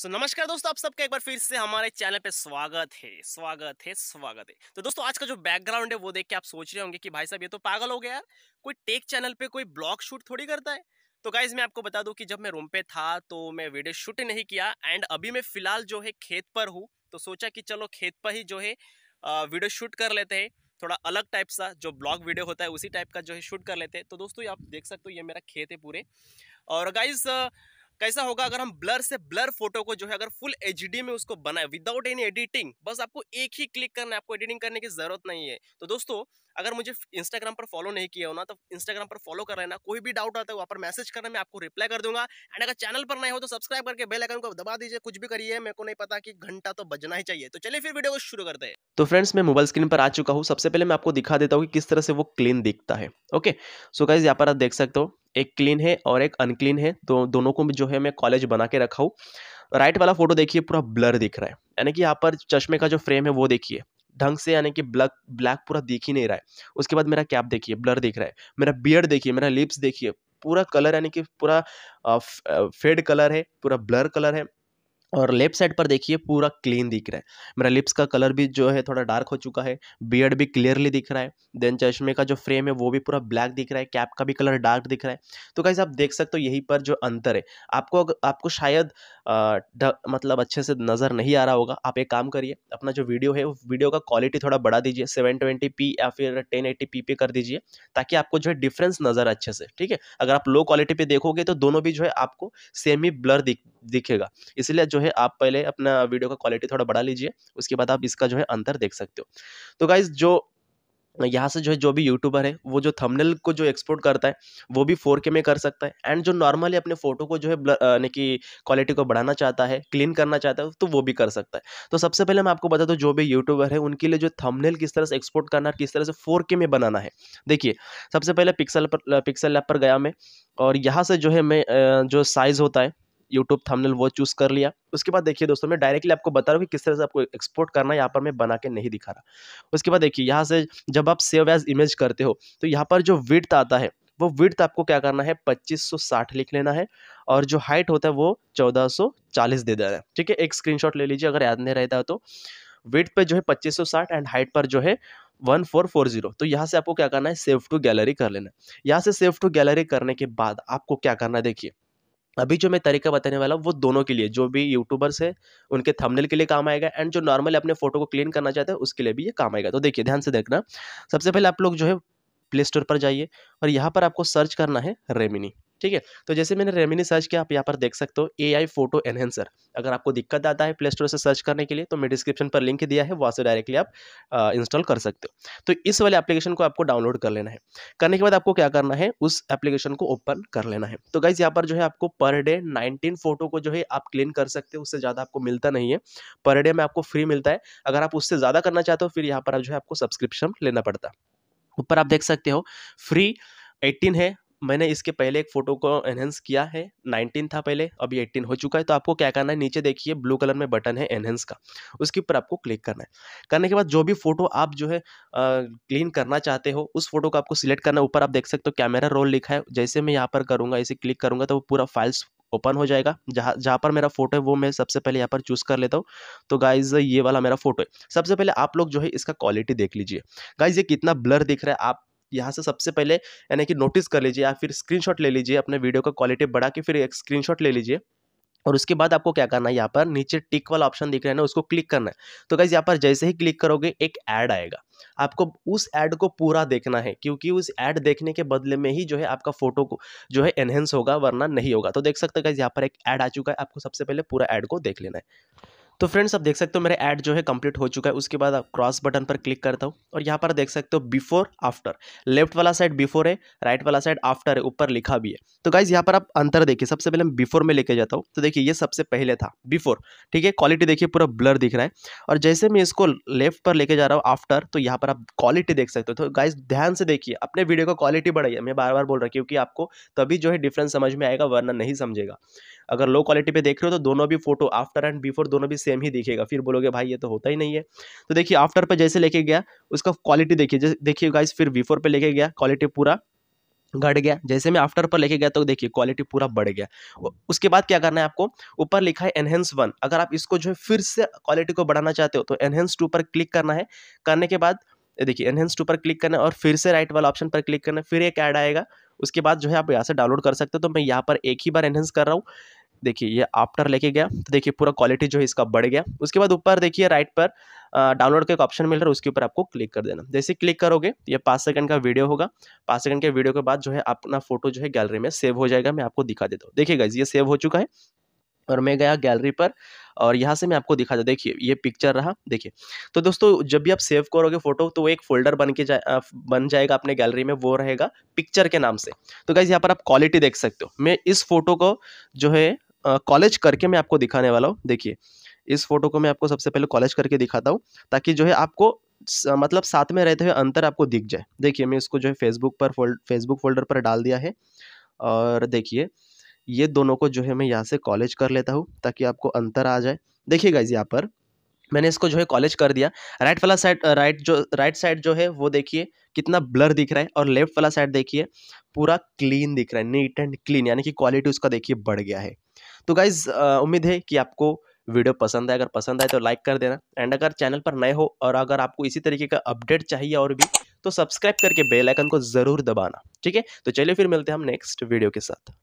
सो so, नमस्कार दोस्तों आप सबका एक बार फिर से हमारे चैनल पे स्वागत है स्वागत है स्वागत है तो दोस्तों आज का जो बैकग्राउंड है वो देख के आप सोच रहे होंगे कि भाई साहब ये तो पागल हो गया यार कोई टेक चैनल पे कोई ब्लॉग शूट थोड़ी करता है तो गाइज मैं आपको बता दूं कि जब मैं रूम पे था तो मैं वीडियो शूट नहीं किया एंड अभी मैं फिलहाल जो है खेत पर हूँ तो सोचा कि चलो खेत पर ही जो है वीडियो शूट कर लेते हैं थोड़ा अलग टाइप सा जो ब्लॉग वीडियो होता है उसी टाइप का जो है शूट कर लेते हैं तो दोस्तों आप देख सकते हो ये मेरा खेत है पूरे और गाइज़ कैसा होगा अगर हम ब्लर से ब्लर फोटो को जो है अगर फुल एच में उसको बनाए विदाउट एनी एडिटिंग बस आपको एक ही क्लिक करना है आपको एडिटिंग करने की जरूरत नहीं है तो दोस्तों अगर मुझे इंस्टाग्राम पर फॉलो नहीं किया हो ना तो इंस्टाग्राम पर फॉलो कर लेना कोई भी डाउट आता है वहाँ पर मैसेज करना मैं आपको रिप्लाई कर दूंगा एंड अगर चैनल पर नहीं हो तो सब्सक्राइब करके बेल आइकन को दबा दीजिए कुछ भी करिए मेरे को नहीं पता कि घंटा तो बजना ही चाहिए तो चलिए फिर वीडियो को शुरू करते हैं तो फ्रेंड्स मैं मोबाइल स्क्रीन पर आ चुका हूँ सबसे पहले मैं आपको दिखा देता हूँ कि किस तरह से वो क्लीन दिखता है ओके सो गाइज यहाँ पर आप देख सकते हो एक क्लीन है और एक अनक्लीन है तो दोनों को जो है मैं कॉलेज बना के रखा हूँ राइट वाला फोटो देखिए पूरा ब्लर दिख रहा है यानी कि यहाँ पर चश्मे का जो फ्रेम है वो देखिए ढंग से यानी कि ब्लैक ब्लैक पूरा दिख ही नहीं रहा है उसके बाद मेरा कैप देखिए ब्लर दिख रहा है मेरा बियर्ड देखिए मेरा लिप्स देखिए पूरा कलर यानी कि पूरा फेड कलर है पूरा ब्लर कलर है और लेफ्ट साइड पर देखिए पूरा क्लीन दिख रहा है मेरा लिप्स का कलर भी जो है थोड़ा डार्क हो चुका है बियर्ड भी क्लियरली दिख रहा है देन चश्मे का जो फ्रेम है वो भी पूरा ब्लैक दिख रहा है कैप का भी कलर डार्क दिख रहा है तो कैसे आप देख सकते हो यहीं पर जो अंतर है आपको आपको शायद आ, मतलब अच्छे से नज़र नहीं आ रहा होगा आप एक काम करिए अपना जो वीडियो है वीडियो का क्वालिटी थोड़ा बढ़ा दीजिए सेवन ट्वेंटी पी या फिर टेन एट्टी पी पे कर दीजिए ताकि आपको जो है डिफ्रेंस नज़र अच्छे से ठीक है अगर आप लो क्वालिटी पर देखोगे तो दोनों भी जो है आपको सेम ही ब्लर दिखेगा इसलिए जो जो है आप पहले अपना वीडियो का क्वालिटी थोड़ा बढ़ा लीजिए उसके बाद आप इसका जो है अंतर देख सकते हो तो गाइज जो यहाँ से जो है जो भी यूट्यूबर है वो जो थंबनेल को जो एक्सपोर्ट करता है वो भी फोर में कर सकता है एंड जो नॉर्मली अपने फोटो को जो है यानी कि क्वालिटी को बढ़ाना चाहता है क्लीन करना चाहता है तो वो भी कर सकता है तो सबसे पहले मैं आपको बता दूँ जो भी यूट्यूबर है उनके लिए जो थमनेल किस तरह से एक्सपोर्ट करना है किस तरह से फोर में बनाना है देखिए सबसे पहले पिक्सल पर पिक्सल लैब पर गया मैं और यहाँ से जो है मैं जो साइज़ होता है यूट्यूब थंबनेल वो चूज़ कर लिया उसके बाद देखिए दोस्तों मैं डायरेक्टली आपको बता रहा हूँ कि किस तरह से आपको एक्सपोर्ट करना है यहाँ पर मैं बना के नहीं दिखा रहा उसके बाद देखिए यहाँ से जब आप सेव एज इमेज करते हो तो यहाँ पर जो विड्थ आता है वो विड्थ आपको क्या करना है 2560 लिख लेना है और जो हाइट होता है वो 1440 दे देना है ठीक है एक स्क्रीनशॉट ले लीजिए अगर याद नहीं रहता तो विथ पर जो है 2560 एंड हाइट पर जो है 1440 तो यहाँ से आपको क्या करना है सेव टू गैलरी कर लेना है यहाँ से सेव टू गैलरी करने के बाद आपको क्या करना है देखिए अभी जो मैं तरीका बताने वाला हूँ वो दोनों के लिए जो भी यूट्यूबर्स है उनके थंबनेल के लिए काम आएगा एंड जो नॉर्मल अपने फोटो को क्लीन करना चाहते हैं उसके लिए भी ये काम आएगा तो देखिए ध्यान से देखना सबसे पहले आप लोग जो है प्ले स्टोर पर जाइए और यहाँ पर आपको सर्च करना है रेमिनी ठीक है तो जैसे मैंने रेमिनी सर्च किया आप यहाँ पर देख सकते हो ए आई फोटो एनहेंसर अगर आपको दिक्कत आता है प्ले स्टोर से सर्च करने के लिए तो मैं डिस्क्रिप्शन पर लिंक दिया है वहाँ से डायरेक्टली आप इंस्टॉल कर सकते हो तो इस वाले एप्लीकेशन को आपको डाउनलोड कर लेना है करने के बाद आपको क्या करना है उस एप्लीकेशन को ओपन कर लेना है तो गाइज यहाँ पर जो है आपको पर डे नाइनटीन फोटो को जो है आप क्लीन कर सकते हो उससे ज़्यादा आपको मिलता नहीं है पर डे में आपको फ्री मिलता है अगर आप उससे ज़्यादा करना चाहते हो फिर यहाँ पर जो है आपको सब्सक्रिप्शन लेना पड़ता ऊपर आप देख सकते हो फ्री 18 है मैंने इसके पहले एक फ़ोटो को एनहेंस किया है 19 था पहले अभी 18 हो चुका है तो आपको क्या करना है नीचे देखिए ब्लू कलर में बटन है एनहेंस का उसके ऊपर आपको क्लिक करना है करने के बाद जो भी फ़ोटो आप जो है क्लीन करना चाहते हो उस फोटो को आपको सिलेक्ट करना है ऊपर आप देख सकते हो कैमरा रोल लिखा है जैसे मैं यहाँ पर करूँगा इसे क्लिक करूँगा तो वो पूरा फाइल्स ओपन हो जाएगा जहाँ जहाँ पर मेरा फोटो है वो मैं सबसे पहले यहाँ पर चूज़ कर लेता हूँ तो गाइज़ ये वाला मेरा फोटो है सबसे पहले आप लोग जो है इसका क्वालिटी देख लीजिए गाइज़ ये कितना ब्लर दिख रहा है आप यहाँ से सबसे पहले यानी कि नोटिस कर लीजिए या फिर स्क्रीनशॉट ले लीजिए अपने वीडियो का क्वालिटी बढ़ा के फिर एक स्क्रीनशॉट ले लीजिए और उसके बाद आपको क्या करना है यहाँ पर नीचे टिक वाला ऑप्शन दिख रहा है ना उसको क्लिक करना है तो गाइज यहाँ पर जैसे ही क्लिक करोगे एक ऐड आएगा आपको उस ऐड को पूरा देखना है क्योंकि उस ऐड देखने के बदले में ही जो है आपका फोटो को जो है एनहेंस होगा वरना नहीं होगा तो देख सकते हो गाइज यहाँ पर एक ऐड आ चुका है आपको सबसे पहले पूरा ऐड को देख लेना है तो फ्रेंड्स आप देख सकते हो मेरा ऐड जो है कंप्लीट हो चुका है उसके बाद आप क्रॉस बटन पर क्लिक करता हूँ और यहाँ पर देख सकते हो बिफोर आफ्टर लेफ्ट वाला साइड बिफोर है राइट वाला साइड आफ्टर है ऊपर लिखा भी है तो गाइज यहाँ पर आप अंतर देखिए सबसे पहले मैं बिफोर में लेके जाता हूँ तो देखिए ये सबसे पहले था बिफोर ठीक है क्वालिटी देखिए पूरा ब्लर दिख रहा है और जैसे मैं इसको लेफ्ट पर लेके जा रहा हूँ आफ्टर तो यहाँ पर आप क्वालिटी देख सकते हो तो गाइज ध्यान से देखिए अपने वीडियो का क्वालिटी बढ़ाइए मैं बार बार बोल रहा हूँ क्योंकि आपको तभी जो है डिफरेंस समझ में आएगा वरना नहीं समझेगा अगर लो क्वालिटी पे देख रहे हो तो दोनों भी फोटो आफ्टर एंड बिफोर दोनों भी सेम ही दिखेगा फिर बोलोगे भाई ये तो होता ही नहीं है तो देखिए आफ्टर पे जैसे लेके गया उसका क्वालिटी देखिए देखिए गाइज फिर बिफोर पे लेके गया क्वालिटी पूरा घट गया जैसे मैं आफ्टर पर लेके गया तो देखिए क्वालिटी पूरा बढ़ गया उसके बाद क्या करना है आपको ऊपर लिखा है एनहेंस वन अगर आप इसको जो है फिर से क्वालिटी को बढ़ाना चाहते हो तो एनहेंस टू पर क्लिक करना है करने के बाद देखिए एनहेंस टू पर क्लिक करना है और फिर से राइट वाला ऑप्शन पर क्लिक करना है फिर एक ऐड आएगा उसके बाद जो है आप यहाँ से डाउनलोड कर सकते हो तो मैं यहाँ पर एक ही बार एनहेंस कर रहा हूँ देखिए ये आफ्टर लेके गया तो देखिए पूरा क्वालिटी जो है इसका बढ़ गया उसके बाद ऊपर देखिए राइट पर डाउनलोड का एक ऑप्शन मिल रहा है उसके ऊपर आपको क्लिक कर देना जैसे क्लिक करोगे तो ये पाँच सेकंड का वीडियो होगा पाँच सेकंड के वीडियो के बाद जो है अपना फोटो जो है गैलरी में सेव हो जाएगा मैं आपको दिखा देता हूँ देखिएगा ये सेव हो चुका है और मैं गया गैलरी पर और यहाँ से मैं आपको दिखा दूँ देखिए ये पिक्चर रहा देखिए तो दोस्तों जब भी आप सेव करोगे फोटो तो वो एक फोल्डर बन के जाए बन जाएगा अपने गैलरी में वो रहेगा पिक्चर के नाम से तो गाइज़ यहाँ पर आप क्वालिटी देख सकते हो मैं इस फोटो को जो है कॉलेज करके मैं आपको दिखाने वाला हूँ देखिए इस फोटो को मैं आपको सबसे पहले कॉलेज करके दिखाता हूँ ताकि जो है आपको मतलब साथ में रहते हुए अंतर आपको दिख जाए देखिए मैं इसको जो है फेसबुक पर फोल्ड फेसबुक फोल्डर पर डाल दिया है और देखिए ये दोनों को जो है मैं यहाँ से कॉलेज कर लेता हूँ ताकि आपको अंतर आ जाए देखिए गाइज यहाँ पर मैंने इसको जो है कॉलेज कर दिया राइट वाला साइड राइट जो राइट साइड जो है वो देखिए कितना ब्लर दिख रहा है और लेफ्ट वाला साइड देखिए पूरा क्लीन दिख रहा है नीट एंड क्लीन यानी कि क्वालिटी उसका देखिए बढ़ गया है तो गाइज उम्मीद है कि आपको वीडियो पसंद है अगर पसंद आए तो लाइक कर देना एंड अगर चैनल पर नए हो और अगर आपको इसी तरीके का अपडेट चाहिए और भी तो सब्सक्राइब करके बेल आइकन को ज़रूर दबाना ठीक है तो चलिए फिर मिलते हैं हम नेक्स्ट वीडियो के साथ